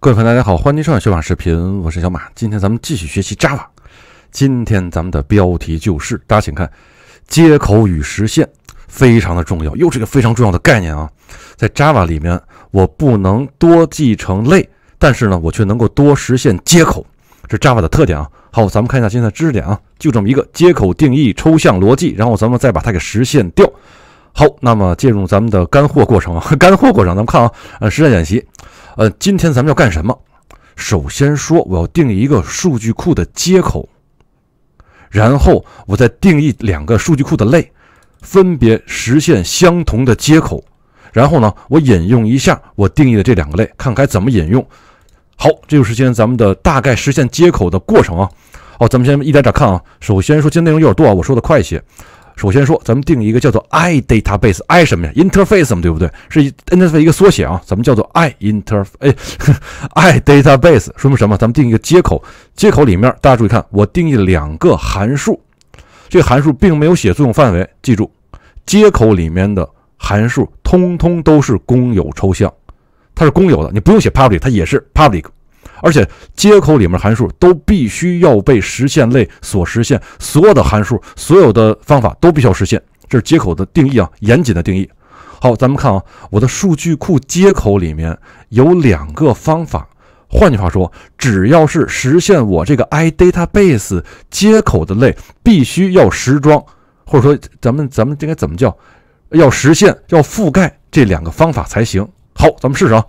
各位朋友，大家好，欢迎收看小马视频，我是小马。今天咱们继续学习 Java。今天咱们的标题就是，大家请看，接口与实现非常的重要，又是一个非常重要的概念啊。在 Java 里面，我不能多继承类，但是呢，我却能够多实现接口，是 Java 的特点啊。好，咱们看一下今天的知识点啊，就这么一个接口定义抽象逻辑，然后咱们再把它给实现掉。好，那么进入咱们的干货过程啊，干货过程，咱们看啊，呃，实战演习。呃，今天咱们要干什么？首先说，我要定一个数据库的接口，然后我再定义两个数据库的类，分别实现相同的接口。然后呢，我引用一下我定义的这两个类，看该怎么引用。好，这就是今天咱们的大概实现接口的过程啊。哦，咱们先一点点看啊。首先说，今天内容有点多啊，我说的快一些。首先说，咱们定一个叫做 I database I 什么呀？interface 嘛，对不对？是 interface 一个缩写啊。咱们叫做 I inter 哎 I database，说明什么？咱们定一个接口，接口里面大家注意看，我定义了两个函数，这个函数并没有写作用范围。记住，接口里面的函数通通都是公有抽象，它是公有的，你不用写 public，它也是 public。而且接口里面函数都必须要被实现类所实现，所有的函数、所有的方法都必须要实现，这是接口的定义啊，严谨的定义。好，咱们看啊，我的数据库接口里面有两个方法。换句话说，只要是实现我这个 I Database 接口的类，必须要实装，或者说咱们咱们应该怎么叫，要实现、要覆盖这两个方法才行。好，咱们试试啊，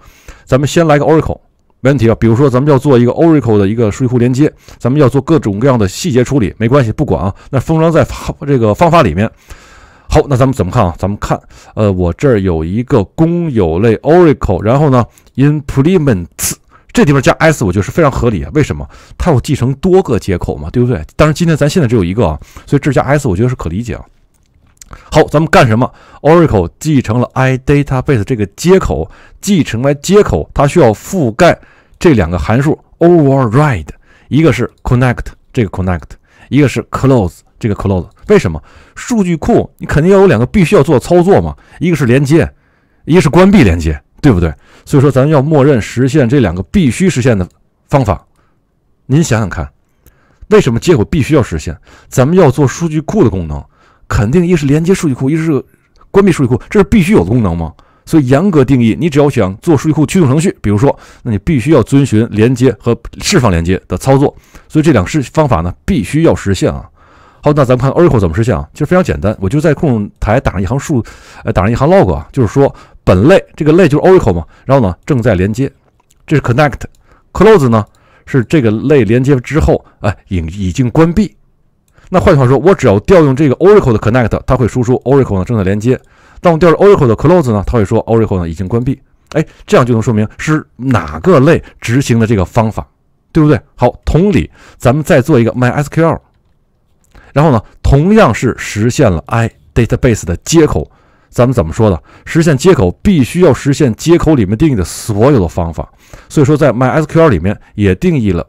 咱们先来个 Oracle。没问题啊，比如说咱们要做一个 Oracle 的一个数据库连接，咱们要做各种各样的细节处理，没关系，不管啊，那封装在这个方法里面。好，那咱们怎么看啊？咱们看，呃，我这儿有一个公有类 Oracle，然后呢，implements 这地方加 S，我觉得是非常合理。为什么？它有继承多个接口嘛，对不对？当然，今天咱现在只有一个，啊，所以这加 S 我觉得是可理解啊。好，咱们干什么？Oracle 继承了 I database 这个接口，继承来接口，它需要覆盖这两个函数 override，一个是 connect 这个 connect，一个是 close 这个 close。为什么？数据库你肯定要有两个必须要做的操作嘛，一个是连接，一个是关闭连接，对不对？所以说，咱们要默认实现这两个必须实现的方法。您想想看，为什么接口必须要实现？咱们要做数据库的功能。肯定一是连接数据库，一是关闭数据库，这是必须有的功能吗？所以严格定义，你只要想做数据库驱动程序，比如说，那你必须要遵循连接和释放连接的操作。所以这两个是方法呢，必须要实现啊。好，那咱们看 Oracle 怎么实现啊？其实非常简单，我就在控制台打上一行数，呃，打上一行 log 啊，就是说本类这个类就是 Oracle 嘛，然后呢正在连接，这是 connect，close 呢是这个类连接之后，哎，已已经关闭。那换句话说，我只要调用这个 Oracle 的 Connect，它会输出 Oracle 呢正在连接。当我调用 Oracle 的 Close 呢，它会说 Oracle 呢已经关闭。哎，这样就能说明是哪个类执行的这个方法，对不对？好，同理，咱们再做一个 My SQL，然后呢，同样是实现了 I Database 的接口。咱们怎么说的？实现接口必须要实现接口里面定义的所有的方法。所以说，在 My SQL 里面也定义了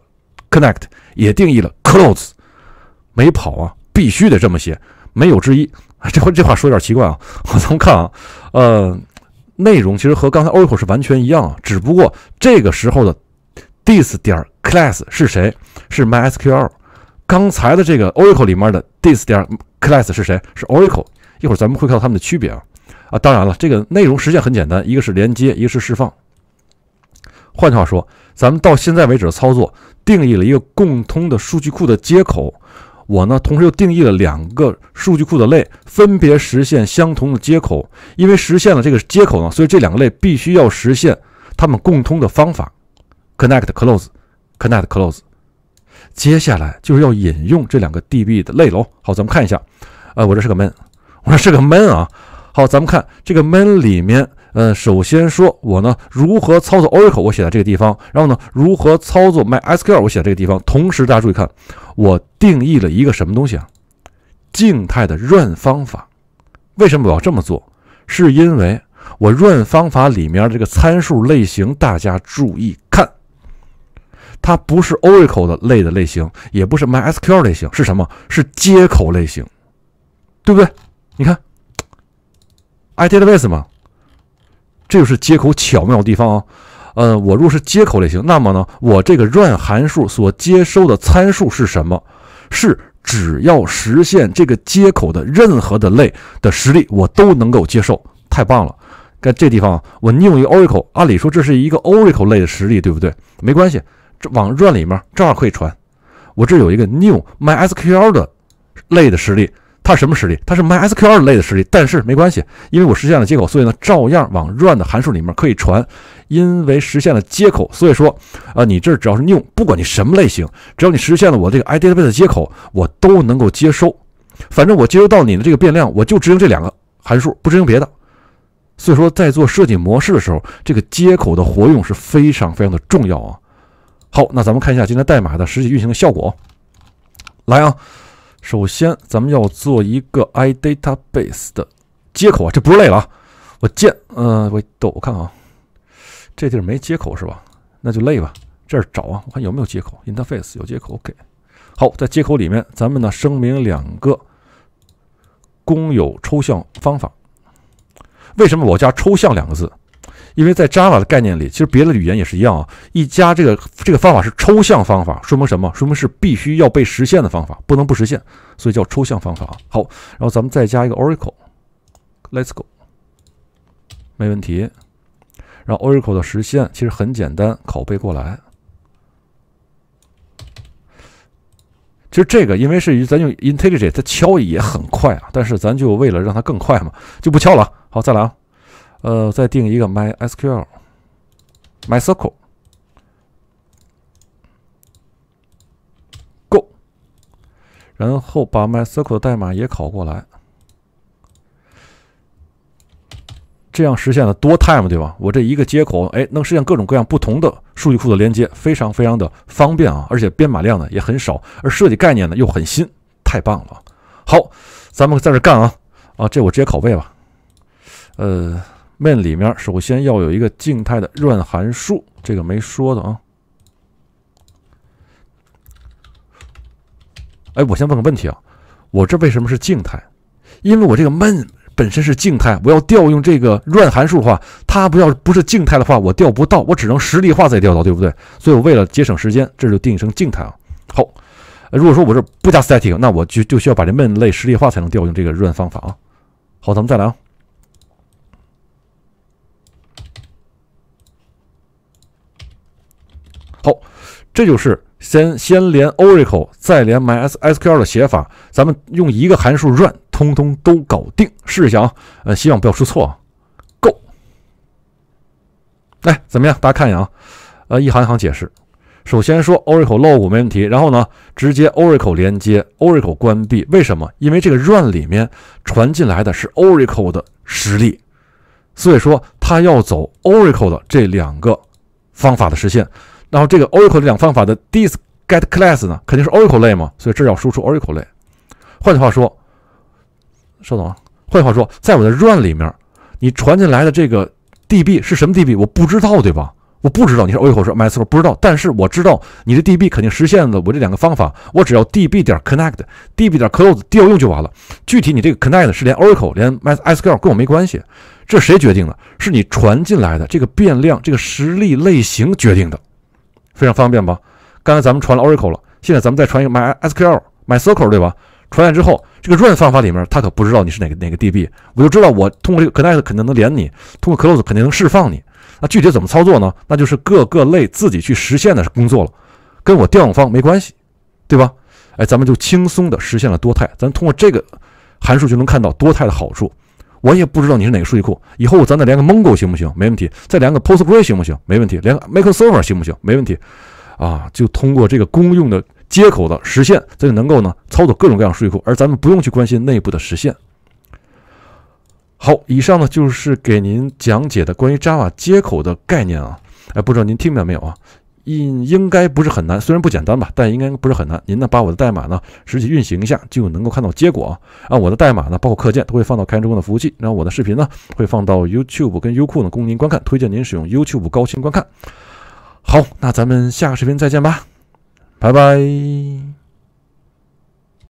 Connect，也定义了 Close。没跑啊！必须得这么写，没有之一。这话这话说有点奇怪啊！我咱们看啊，呃，内容其实和刚才 Oracle 是完全一样啊，只不过这个时候的 this 点 class 是谁？是 my SQL。刚才的这个 Oracle 里面的 this 点 class 是谁？是 Oracle。一会儿咱们会看到它们的区别啊！啊，当然了，这个内容实际上很简单，一个是连接，一个是释放。换句话说，咱们到现在为止的操作，定义了一个共通的数据库的接口。我呢，同时又定义了两个数据库的类，分别实现相同的接口。因为实现了这个接口呢，所以这两个类必须要实现它们共通的方法：connect、close、connect、close。接下来就是要引用这两个 DB 的类喽。好，咱们看一下。哎，我这是个门，我这是个门啊。好，咱们看这个门里面。嗯，首先说我呢如何操作 Oracle，我写在这个地方。然后呢，如何操作 MySQL，我写在这个地方。同时大家注意看，我定义了一个什么东西啊？静态的 run 方法。为什么我要这么做？是因为我 run 方法里面这个参数类型，大家注意看，它不是 Oracle 的类的类型，也不是 MySQL 类型，是什么？是接口类型，对不对？你看 i d t e r a s e 嘛。这就是接口巧妙的地方啊！呃，我若是接口类型，那么呢，我这个 run 函数所接收的参数是什么？是只要实现这个接口的任何的类的实例，我都能够接受。太棒了！看这地方，我 new 一个 Oracle，按理说这是一个 Oracle 类的实例，对不对？没关系，这往 run 里面照样可以传。我这有一个 new My SQL 的类的实例。它是什么实力？它是 MySql 类的实力，但是没关系，因为我实现了接口，所以呢，照样往 run 的函数里面可以传。因为实现了接口，所以说啊，你这儿只要是 new，不管你什么类型，只要你实现了我这个 IDatabase 接口，我都能够接收。反正我接收到你的这个变量，我就执行这两个函数，不执行别的。所以说，在做设计模式的时候，这个接口的活用是非常非常的重要啊。好，那咱们看一下今天代码的实际运行的效果。来啊！首先，咱们要做一个 i database 的接口啊，这不是累了啊？我建，嗯，我抖，我看啊，这地儿没接口是吧？那就累吧。这儿找啊，我看有没有接口 interface 有接口，OK。好，在接口里面，咱们呢声明两个公有抽象方法。为什么我加抽象两个字？因为在 Java 的概念里，其实别的语言也是一样啊。一加这个这个方法是抽象方法，说明什么？说明是必须要被实现的方法，不能不实现，所以叫抽象方法。好，然后咱们再加一个 Oracle，Let's go，没问题。然后 Oracle 的实现其实很简单，拷贝过来。其实这个因为是咱用 Integer，它敲也很快啊。但是咱就为了让它更快嘛，就不敲了。好，再来啊。呃，再定一个 my SQL my s q l go，然后把 my s q l 的代码也拷过来，这样实现了多 time 对吧？我这一个接口哎，能实现各种各样不同的数据库的连接，非常非常的方便啊！而且编码量呢也很少，而设计概念呢又很新，太棒了！好，咱们在这干啊啊！这我直接拷贝吧，呃。main 里面首先要有一个静态的 run 函数，这个没说的啊。哎，我先问个问题啊，我这为什么是静态？因为我这个 main 本身是静态，我要调用这个 run 函数的话，它不要不是静态的话，我调不到，我只能实例化再调到，对不对？所以我为了节省时间，这就定义成静态啊。好，如果说我这不加 static，那我就就需要把这 main 类实例化才能调用这个 run 方法啊。好，咱们再来啊。这就是先先连 Oracle，再连 My S S Q L 的写法，咱们用一个函数 run，通通都搞定。试一下啊，呃，希望不要出错啊。Go，来怎么样？大家看一眼啊，呃，一行一行解释。首先说 Oracle log 没问题，然后呢，直接 Oracle 连接，Oracle 关闭。为什么？因为这个 run 里面传进来的是 Oracle 的实例，所以说它要走 Oracle 的这两个方法的实现。然后这个 Oracle 这两方法的 this get class 呢，肯定是 Oracle 类嘛，所以这要输出 Oracle 类。换句话说，稍等啊，换句话说，在我的 run 里面，你传进来的这个 DB 是什么 DB 我不知道，对吧？我不知道，你是 Oracle，是 MySQL 不知道，但是我知道你的 DB 肯定实现了我这两个方法，我只要 DB 点 connect、DB 点 close 调用就完了。具体你这个 connect 是连 Oracle、连 MySQL，跟我没关系，这谁决定的？是你传进来的这个变量、这个实例类型决定的。非常方便吧？刚才咱们传了 Oracle 了，现在咱们再传一个 m y SQL、m Circle 对吧？传来之后，这个 run 方法里面，它可不知道你是哪个哪个 DB，我就知道我通过这个 connect 肯定能连你，通过 close 肯定能释放你。那具体怎么操作呢？那就是各个类自己去实现的工作了，跟我调用方没关系，对吧？哎，咱们就轻松的实现了多态，咱通过这个函数就能看到多态的好处。我也不知道你是哪个数据库，以后咱再连个 Mongo 行不行？没问题。再连个 p o s t g r e s 行不行？没问题。连个 Microsoft 行不行？没问题。啊，就通过这个公用的接口的实现，这就能够呢操作各种各样的数据库，而咱们不用去关心内部的实现。好，以上呢就是给您讲解的关于 Java 接口的概念啊。哎，不知道您听明白没有啊？应应该不是很难，虽然不简单吧，但应该不是很难。您呢，把我的代码呢，实际运行一下就能够看到结果啊。我的代码呢，包括课件都会放到开源中的服务器。然后我的视频呢，会放到 YouTube 跟优酷呢，供您观看。推荐您使用 YouTube 高清观看。好，那咱们下个视频再见吧，拜拜。